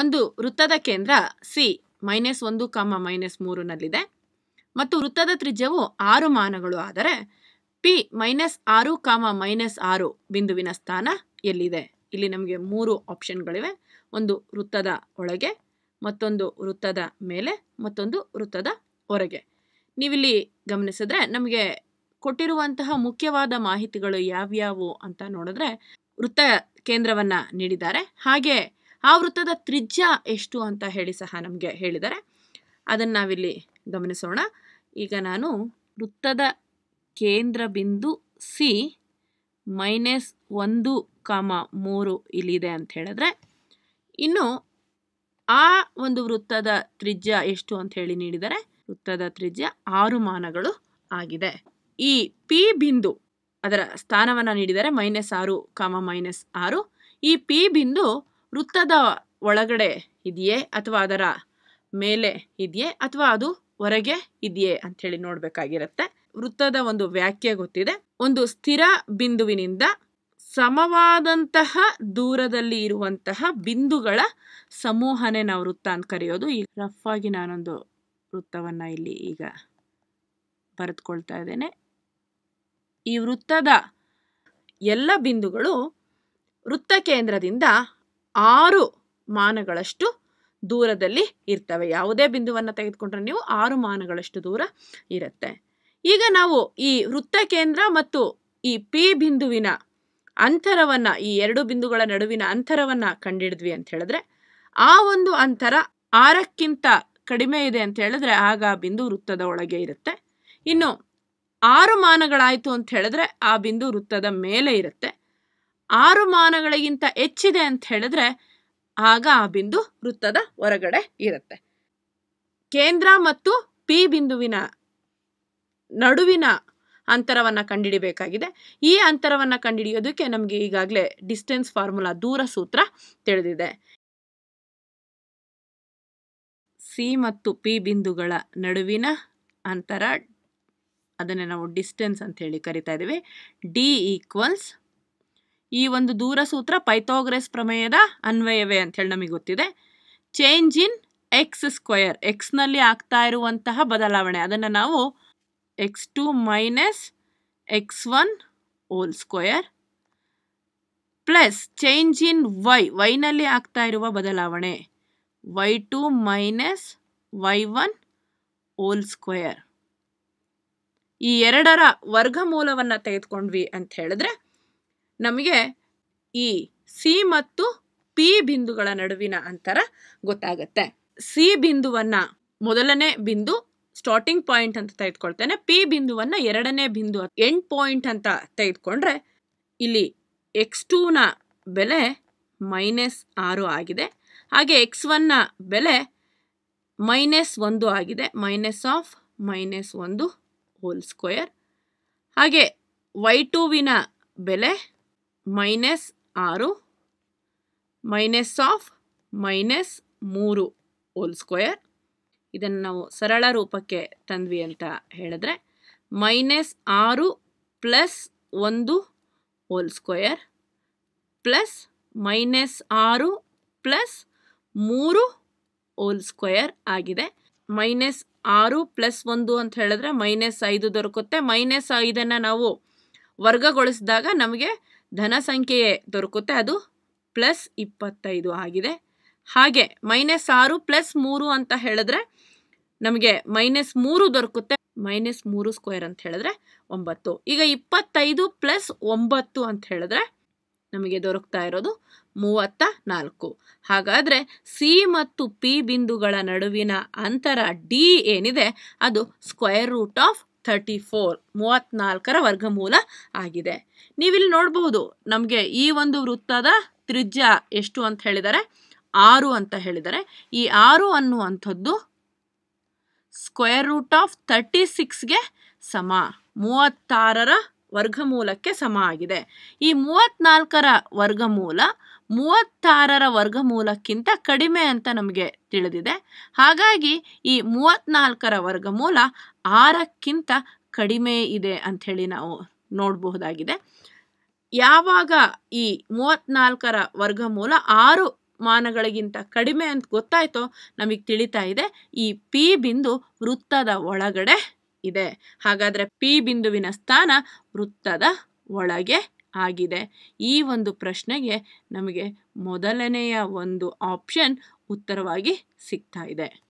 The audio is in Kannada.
ಒಂದು ವೃತ್ತದ ಕೇಂದ್ರ ಸಿ ಮೈನಸ್ ಒಂದು ಕಾಮ ಮೈನಸ್ ಮೂರನಲ್ಲಿದೆ ಮತ್ತು ವೃತ್ತದ ತ್ರಿಜ್ಯವು ಆರು ಮಾನಗಳು ಆದರೆ ಪಿ ಮೈನಸ್ ಆರು ಕಾಮ ಮೈನಸ್ ಆರು ಬಿಂದುವಿನ ಸ್ಥಾನ ಎಲ್ಲಿದೆ ಇಲ್ಲಿ ನಮಗೆ ಮೂರು ಆಪ್ಷನ್ಗಳಿವೆ ಒಂದು ವೃತ್ತದ ಒಳಗೆ ಮತ್ತೊಂದು ವೃತ್ತದ ಮೇಲೆ ಮತ್ತೊಂದು ವೃತ್ತದ ಹೊರಗೆ ನೀವಿಲ್ಲಿ ಗಮನಿಸಿದ್ರೆ ನಮಗೆ ಕೊಟ್ಟಿರುವಂತಹ ಮುಖ್ಯವಾದ ಮಾಹಿತಿಗಳು ಯಾವ್ಯಾವು ಅಂತ ನೋಡಿದ್ರೆ ವೃತ್ತ ಕೇಂದ್ರವನ್ನು ನೀಡಿದ್ದಾರೆ ಹಾಗೆ ಆ ವೃತ್ತದ ತ್ರಿಜ್ಯ ಎಷ್ಟು ಅಂತ ಹೇಳಿ ಸಹ ನಮಗೆ ಹೇಳಿದ್ದಾರೆ ಅದನ್ನು ನಾವಿಲ್ಲಿ ಗಮನಿಸೋಣ ಈಗ ನಾನು ವೃತ್ತದ ಕೇಂದ್ರ ಬಿಂದು ಸಿ ಮೈನಸ್ ಒಂದು ಕಾಮ ಮೂರು ಇಲ್ಲಿದೆ ಅಂತ ಹೇಳಿದ್ರೆ ಇನ್ನು ಆ ಒಂದು ವೃತ್ತದ ತ್ರಿಜ್ಯ ಎಷ್ಟು ಅಂತ ಹೇಳಿ ನೀಡಿದರೆ ವೃತ್ತದ ತ್ರಿಜ್ಯ ಆರು ಮಾನಗಳು ಆಗಿದೆ ಈ ಪಿ ಬಿಂದು ಅದರ ಸ್ಥಾನವನ್ನು ನೀಡಿದರೆ ಮೈನಸ್ ಆರು ಕಾಮ ಮೈನಸ್ ಆರು ಈ ಪಿ ಬಿಂದು ವೃತ್ತದ ಒಳಗಡೆ ಇದೆಯೇ ಅಥವಾ ಅದರ ಮೇಲೆ ಇದೆಯೇ ಅಥವಾ ಅದು ಹೊರಗೆ ಇದೆಯೇ ಅಂತ ಹೇಳಿ ನೋಡ್ಬೇಕಾಗಿರತ್ತೆ ವೃತ್ತದ ಒಂದು ವ್ಯಾಖ್ಯೆ ಗೊತ್ತಿದೆ ಒಂದು ಸ್ಥಿರ ಬಿಂದುವಿನಿಂದ ಸಮವಾದಂತಹ ದೂರದಲ್ಲಿ ಇರುವಂತಹ ಬಿಂದುಗಳ ಸಮೂಹನೇ ನಾವು ವೃತ್ತ ಅಂತ ಕರೆಯೋದು ಈ ರಫ್ ಆಗಿ ನಾನೊಂದು ವೃತ್ತವನ್ನ ಇಲ್ಲಿ ಈಗ ಬರೆದುಕೊಳ್ತಾ ಇದ್ದೇನೆ ಈ ವೃತ್ತದ ಎಲ್ಲ ಬಿಂದುಗಳು ವೃತ್ತ ಕೇಂದ್ರದಿಂದ ಆರು ಮಾನಗಳಷ್ಟು ದೂರದಲ್ಲಿ ಇರ್ತವೆ ಯಾವುದೇ ಬಿಂದುವನ್ನು ತೆಗೆದುಕೊಂಡ್ರೆ ನೀವು ಆರು ಮಾನಗಳಷ್ಟು ದೂರ ಇರುತ್ತೆ ಈಗ ನಾವು ಈ ವೃತ್ತ ಕೇಂದ್ರ ಮತ್ತು ಈ ಪಿ ಬಿಂದುವಿನ ಅಂತರವನ್ನು ಈ ಎರಡು ಬಿಂದುಗಳ ನಡುವಿನ ಅಂತರವನ್ನು ಕಂಡಿಡಿದ್ವಿ ಅಂತ ಹೇಳಿದ್ರೆ ಆ ಒಂದು ಅಂತರ ಆರಕ್ಕಿಂತ ಕಡಿಮೆ ಇದೆ ಅಂತ ಹೇಳಿದ್ರೆ ಆಗ ಆ ಬಿಂದು ವೃತ್ತದ ಒಳಗೆ ಇರುತ್ತೆ ಇನ್ನು ಆರು ಮಾನಗಳಾಯಿತು ಅಂತ ಹೇಳಿದ್ರೆ ಆ ಬಿಂದು ವೃತ್ತದ ಮೇಲೆ ಇರುತ್ತೆ ಆರು ಮಾನಗಳಿಗಿಂತ ಹೆಚ್ಚಿದೆ ಅಂತ ಹೇಳಿದ್ರೆ ಆಗ ಆ ಬಿಂದು ವೃತ್ತದ ಹೊರಗಡೆ ಇರುತ್ತೆ ಕೇಂದ್ರ ಮತ್ತು ಪಿ ಬಿಂದುವಿನ ನಡುವಿನ ಅಂತರವನ್ನು ಕಂಡುಹಿಡಿಬೇಕಾಗಿದೆ ಈ ಅಂತರವನ್ನು ಕಂಡುಹಿಡಿಯೋದಕ್ಕೆ ನಮಗೆ ಈಗಾಗಲೇ ಡಿಸ್ಟೆನ್ಸ್ ಫಾರ್ಮುಲಾ ದೂರ ಸೂತ್ರ ತಿಳಿದಿದೆ ಸಿ ಮತ್ತು ಪಿ ಬಿಂದುಗಳ ನಡುವಿನ ಅಂತರ ಅದನ್ನೇ ನಾವು ಡಿಸ್ಟೆನ್ಸ್ ಅಂತ ಹೇಳಿ ಕರಿತಾ ಇದ್ದೀವಿ ಡಿ ಈಕ್ವಲ್ಸ್ ಈ ಒಂದು ದೂರ ಸೂತ್ರ ಪೈಥೋಗ್ರೆಸ್ ಪ್ರಮೇಯದ ಅನ್ವಯವೇ ಅಂಥೇಳಿ ನಮಗೆ ಗೊತ್ತಿದೆ ಚೇಂಜ್ ಇನ್ ಎಕ್ಸ್ ಸ್ಕ್ವಯರ್ ಎಕ್ಸ್ನಲ್ಲಿ ಆಗ್ತಾ ಇರುವಂತಹ ಬದಲಾವಣೆ ಅದನ್ನು ನಾವು x two minus x one whole square plus change in y ವೈನಲ್ಲಿ ಆಗ್ತಾ ಇರುವ ಬದಲಾವಣೆ y two minus y one whole square ಈ ಎರಡರ ವರ್ಗಮೂಲವನ್ನು ತೆಗೆದುಕೊಂಡ್ವಿ ಅಂತ ಹೇಳಿದ್ರೆ ನಮಗೆ ಈ ಸಿ ಮತ್ತು ಪಿ ಬಿಂದುಗಳ ನಡುವಿನ ಅಂತರ ಗೊತ್ತಾಗುತ್ತೆ ಸಿ ಬಿಂದುವನ್ನ ಮೊದಲನೇ ಬಿಂದು ಸ್ಟಾರ್ಟಿಂಗ್ ಪಾಯಿಂಟ್ ಅಂತ ತೆಗೆದುಕೊಳ್ತೇನೆ ಪಿ ಬಿಂದುವನ್ನ ಎರಡನೇ ಬಿಂದು ಎಂಡ್ ಪಾಯಿಂಟ್ ಅಂತ ತೆಗೆದುಕೊಂಡ್ರೆ ಇಲ್ಲಿ ಎಕ್ಸ್ ಟೂನ ಬೆಲೆ ಮೈನಸ್ ಆರು ಆಗಿದೆ ಹಾಗೆ ಎಕ್ಸ್ ಒನ್ನ ಬೆಲೆ ಮೈನಸ್ ಒಂದು ಆಗಿದೆ ಮೈನಸ್ ಆಫ್ ಮೈನಸ್ ಒಂದು ಹೋಲ್ ಸ್ಕ್ವೇರ್ ಹಾಗೆ ವೈ ಟೂವಿನ ಬೆಲೆ ಮೈನಸ್ ಆರು ಮೈನಸ್ ಆಫ್ ಮೈನಸ್ ಮೂರು ಹೋಲ್ ಸ್ಕ್ವಯರ್ ಇದನ್ನು ನಾವು ಸರಳ ರೂಪಕ್ಕೆ ತಂದ್ವಿ ಅಂತ ಹೇಳಿದ್ರೆ ಮೈನಸ್ ಆರು ಪ್ಲಸ್ ಒಂದು ಹೋಲ್ ಸ್ಕ್ವಯರ್ ಪ್ಲಸ್ ಮೈನಸ್ ಆರು ಪ್ಲಸ್ ಮೂರು ಹೋಲ್ ಸ್ಕ್ವಯರ್ ಆಗಿದೆ ಮೈನಸ್ ಆರು ಪ್ಲಸ್ ಒಂದು ಅಂತ ಹೇಳಿದ್ರೆ ಮೈನಸ್ ಐದು ದೊರಕುತ್ತೆ ಮೈನಸ್ ಐದನ್ನು ನಾವು ವರ್ಗಗೊಳಿಸಿದಾಗ ನಮಗೆ ಧನ ಸಂಖ್ಯೆಯೇ ದೊರಕುತ್ತೆ ಅದು ಪ್ಲಸ್ ಇಪ್ಪತ್ತೈದು ಆಗಿದೆ ಹಾಗೆ ಮೈನಸ್ ಆರು ಪ್ಲಸ್ ಮೂರು ಅಂತ ಹೇಳಿದ್ರೆ ನಮಗೆ ಮೈನಸ್ ಮೂರು ದೊರಕುತ್ತೆ ಮೈನಸ್ ಮೂರು ಸ್ಕ್ವೇರ್ ಅಂತ ಹೇಳಿದ್ರೆ ಒಂಬತ್ತು ಈಗ ಇಪ್ಪತ್ತೈದು ಪ್ಲಸ್ ಒಂಬತ್ತು ಅಂತ ಹೇಳಿದ್ರೆ ನಮಗೆ ದೊರಕ್ತಾ ಇರೋದು ಮೂವತ್ತ ನಾಲ್ಕು ಹಾಗಾದರೆ ಸಿ ಮತ್ತು ಪಿ ಬಿಂದುಗಳ ನಡುವಿನ ಅಂತರ ಡಿ ಏನಿದೆ ಅದು square root of thirty four ಮೂವತ್ನಾಲ್ಕರ ವರ್ಗಮೂಲ ಆಗಿದೆ ನೀವಿಲ್ಲಿ ನೋಡಬಹುದು ನಮಗೆ ಈ ಒಂದು ವೃತ್ತದ ತ್ರಿಜ್ಯ ಎಷ್ಟು ಅಂತ ಹೇಳಿದರೆ ಆರು ಅಂತ ಹೇಳಿದರೆ ಈ ಆರು ಅನ್ನುವಂಥದ್ದು ಸ್ಕ್ವೇರ್ ರೂಟ್ ಆಫ್ ತರ್ಟಿ ಸಿಕ್ಸ್ಗೆ ಸಮ ಮೂವತ್ತಾರರ ವರ್ಗಮೂಲಕ್ಕೆ ಸಮ ಆಗಿದೆ ಈ ಮೂವತ್ನಾಲ್ಕರ ವರ್ಗಮೂಲ ಮೂವತ್ತಾರರ ವರ್ಗಮೂಲಕ್ಕಿಂತ ಕಡಿಮೆ ಅಂತ ನಮಗೆ ತಿಳಿದಿದೆ ಹಾಗಾಗಿ ಈ ಮೂವತ್ನಾಲ್ಕರ ವರ್ಗಮೂಲ ಆರಕ್ಕಿಂತ ಕಡಿಮೆ ಇದೆ ಅಂಥೇಳಿ ನಾವು ನೋಡಬಹುದಾಗಿದೆ ಯಾವಾಗ ಈ ಮೂವತ್ತ್ನಾಲ್ಕರ ವರ್ಗಮೂಲ ಆರು ಮಾನಗಳಿಗಿಂತ ಕಡಿಮೆ ಅಂತ ಗೊತ್ತಾಯ್ತೋ ನಮಗೆ ತಿಳಿತಾ ಇದೆ ಈ ಪಿ ಬಿಂದು ವೃತ್ತದ ಒಳಗಡೆ ಇದೆ ಹಾಗಾದರೆ ಪಿ ಬಿಂದುವಿನ ಸ್ಥಾನ ವೃತ್ತದ ಒಳಗೆ ಆಗಿದೆ ಈ ಒಂದು ಪ್ರಶ್ನೆಗೆ ನಮಗೆ ಮೊದಲನೆಯ ಒಂದು ಆಪ್ಷನ್ ಉತ್ತರವಾಗಿ ಸಿಗ್ತಾ ಇದೆ